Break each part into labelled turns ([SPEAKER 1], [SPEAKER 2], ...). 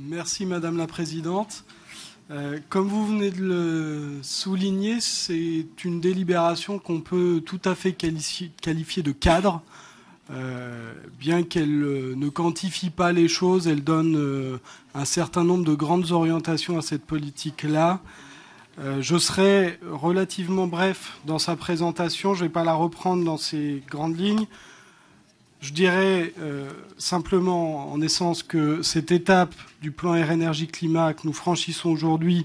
[SPEAKER 1] Merci Madame la Présidente. Euh, comme vous venez de le souligner, c'est une délibération qu'on peut tout à fait qualifier, de cadre. Euh, bien qu'elle euh, ne quantifie pas les choses, elle donne un certain nombre de grandes orientations à cette politique-là. je serai relativement bref dans sa présentation, je ne vais pas la reprendre dans ses grandes lignes. Je dirais euh, simplement, en essence, que cette étape du plan Air Énergie Climat que nous franchissons aujourd'hui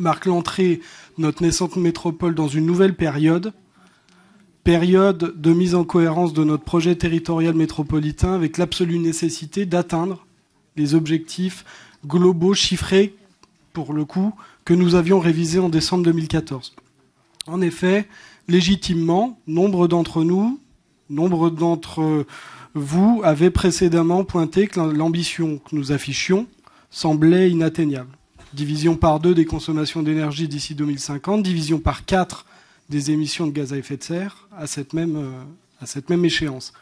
[SPEAKER 1] marque l'entrée de notre naissante métropole dans une nouvelle période, période de mise en cohérence de notre projet territorial métropolitain avec l'absolue nécessité d'atteindre les objectifs globaux chiffrés, pour le coup, que nous avions révisés en décembre 2014. En effet, légitimement, nombre d'entre nous, Nombre d'entre vous avaient précédemment pointé que l'ambition que nous affichions semblait inatteignable. Division par deux des consommations d'énergie d'ici 2050, division par quatre des émissions de gaz à effet de serre à cette même, euh, à cette même échéance.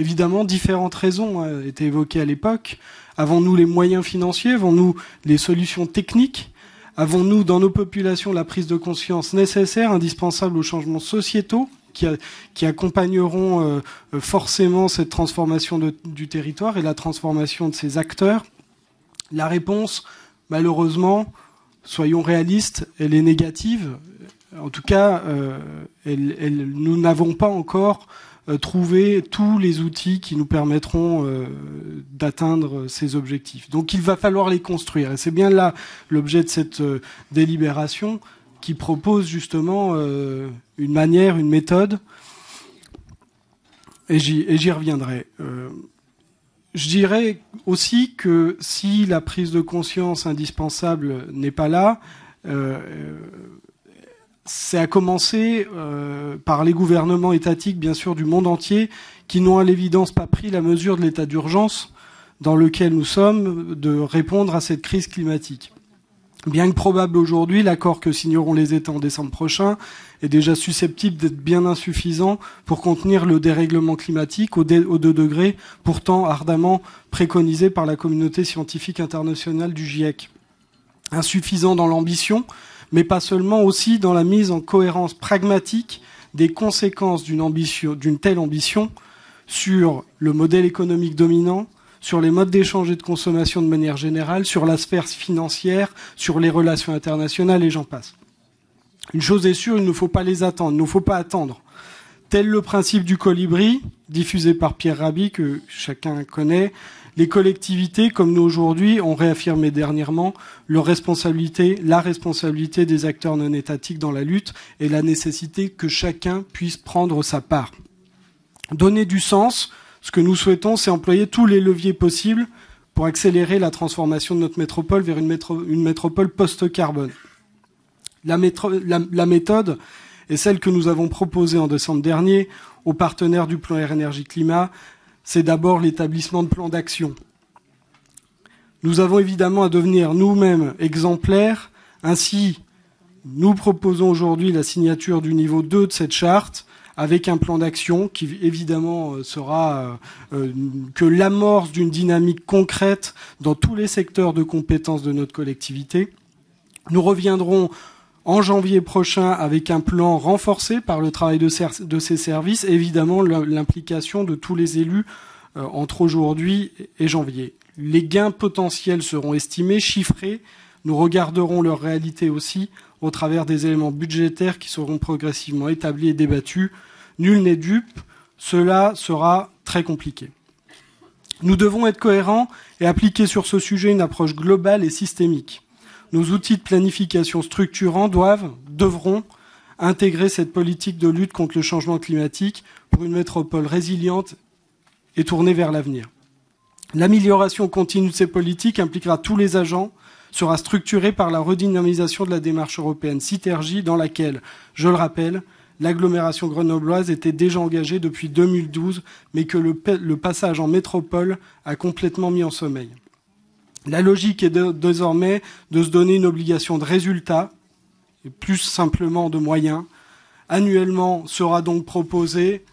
[SPEAKER 1] Évidemment, différentes raisons hein, étaient évoquées à l'époque. Avons-nous les moyens financiers Avons-nous les solutions techniques Avons-nous dans nos populations la prise de conscience nécessaire, indispensable aux changements sociétaux qui, accompagneront euh, euh, forcément cette transformation du territoire et la transformation de ses acteurs. La réponse, malheureusement, soyons réalistes, elle est négative. En tout cas, euh, nous n'avons pas encore trouvé tous les outils qui nous permettront d'atteindre ces objectifs. Donc il va falloir les construire. Et c'est bien là l'objet de cette délibération, qui propose justement euh, une manière, une méthode, et j'y reviendrai. Euh, je dirais aussi que si la prise de conscience indispensable n'est pas là, euh, c'est à commencer par les gouvernements étatiques, bien sûr, du monde entier, qui n'ont à l'évidence pas pris la mesure de l'état d'urgence dans lequel nous sommes de répondre à cette crise climatique. Bien que probable aujourd'hui, l'accord que signeront les États en décembre prochain est déjà susceptible d'être bien insuffisant pour contenir le dérèglement climatique au deux degrés, pourtant ardemment préconisé par la communauté scientifique internationale du GIEC. Insuffisant dans l'ambition, mais pas seulement, aussi dans la mise en cohérence pragmatique des conséquences d'une telle ambition sur le modèle économique dominant, sur les modes d'échange et de consommation de manière générale, sur la sphère financière, sur les relations internationales et j'en passe. Une chose est sûre, il ne faut pas les attendre, il ne faut pas attendre. Tel le principe du colibri, diffusé par Pierre Rabhi, que chacun connaît, les collectivités, comme nous aujourd'hui, ont réaffirmé dernièrement leur responsabilité, la responsabilité des acteurs non étatiques dans la lutte et la nécessité que chacun puisse prendre sa part. Donner du sens, ce que nous souhaitons, c'est employer tous les leviers possibles pour accélérer la transformation de notre métropole vers une, métropole post-carbone. La, méthode est celle que nous avons proposée en décembre dernier aux partenaires du plan Air Énergie Climat. C'est d'abord l'établissement de plans d'action. Nous avons évidemment à devenir nous-mêmes exemplaires. Ainsi, nous proposons aujourd'hui la signature du niveau 2 de cette charte avec un plan d'action qui évidemment euh, sera euh, euh, que l'amorce d'une dynamique concrète dans tous les secteurs de compétences de notre collectivité. Nous reviendrons en janvier prochain avec un plan renforcé par le travail de, ces services, évidemment l'implication de tous les élus entre aujourd'hui et janvier. Les gains potentiels seront estimés, chiffrés, nous regarderons leur réalité aussi au travers des éléments budgétaires qui seront progressivement établis et débattus. Nul n'est dupe, cela sera très compliqué. Nous devons être cohérents et appliquer sur ce sujet une approche globale et systémique. Nos outils de planification structurants doivent, devront, intégrer cette politique de lutte contre le changement climatique pour une métropole résiliente et tournée vers l'avenir. L'amélioration continue de ces politiques impliquera tous les agents, sera structurée par la redynamisation de la démarche européenne Citergie, dans laquelle, je le rappelle, l'agglomération grenobloise était déjà engagée depuis 2012, mais que le, passage en métropole a complètement mis en sommeil. La logique est désormais de se donner une obligation de résultat, et plus simplement de moyens. Annuellement sera donc proposée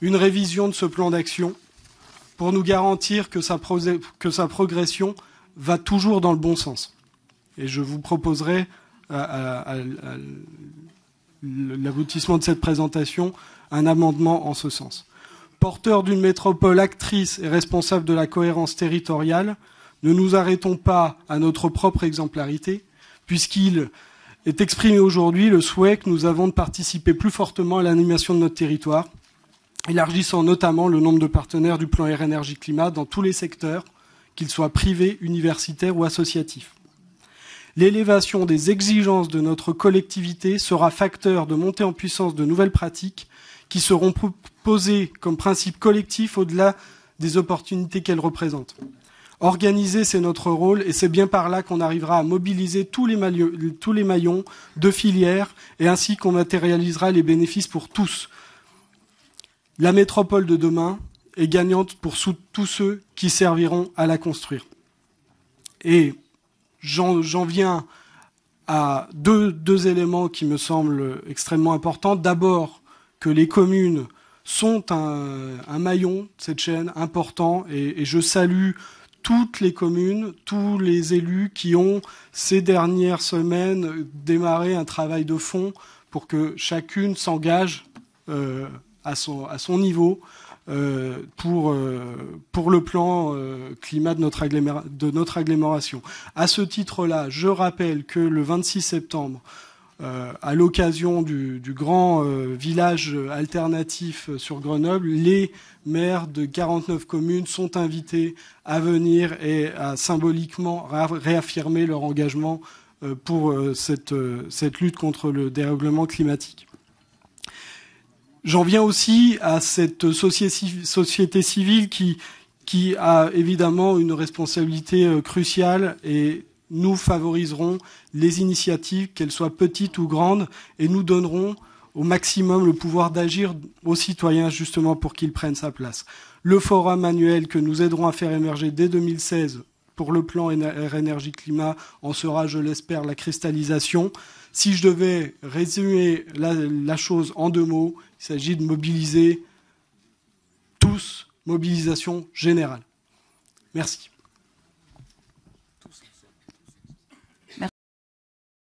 [SPEAKER 1] une révision de ce plan d'action pour nous garantir que sa progression va toujours dans le bon sens. Et je vous proposerai à, l'aboutissement de cette présentation un amendement en ce sens. Porteur d'une métropole actrice et responsable de la cohérence territoriale, ne nous arrêtons pas à notre propre exemplarité, puisqu'il est exprimé aujourd'hui le souhait que nous avons de participer plus fortement à l'animation de notre territoire, élargissant notamment le nombre de partenaires du plan énergie Climat dans tous les secteurs, qu'ils soient privés, universitaires ou associatifs. L'élévation des exigences de notre collectivité sera facteur de montée en puissance de nouvelles pratiques qui seront posées comme principe collectif au-delà des opportunités qu'elles représentent. Organiser, c'est notre rôle et c'est bien par là qu'on arrivera à mobiliser tous les, maillons, de filières et ainsi qu'on matérialisera les bénéfices pour tous. La métropole de demain, et gagnante pour tous ceux qui serviront à la construire. Et j'en viens à deux, éléments qui me semblent extrêmement importants. D'abord, que les communes sont un, maillon de cette chaîne important et, je salue toutes les communes, tous les élus qui ont ces dernières semaines démarré un travail de fond pour que chacune s'engage euh, à son niveau euh, euh, pour, le plan euh, climat de notre, agglomération. À ce titre-là, je rappelle que le 26 septembre, à l'occasion du, grand village alternatif sur Grenoble, les maires de 49 communes sont invités à venir et à symboliquement réaffirmer leur engagement pour cette, cette lutte contre le dérèglement climatique. J'en viens aussi à cette société civile qui, a évidemment une responsabilité euh, cruciale et nous favoriserons les initiatives, qu'elles soient petites ou grandes, et nous donnerons au maximum le pouvoir d'agir aux citoyens justement pour qu'ils prennent sa place. Le forum annuel que nous aiderons à faire émerger dès 2016 pour le plan énergie Climat en sera, je l'espère, la cristallisation. Si je devais résumer la, chose en deux mots, il s'agit de mobiliser tous, mobilisation générale. Merci.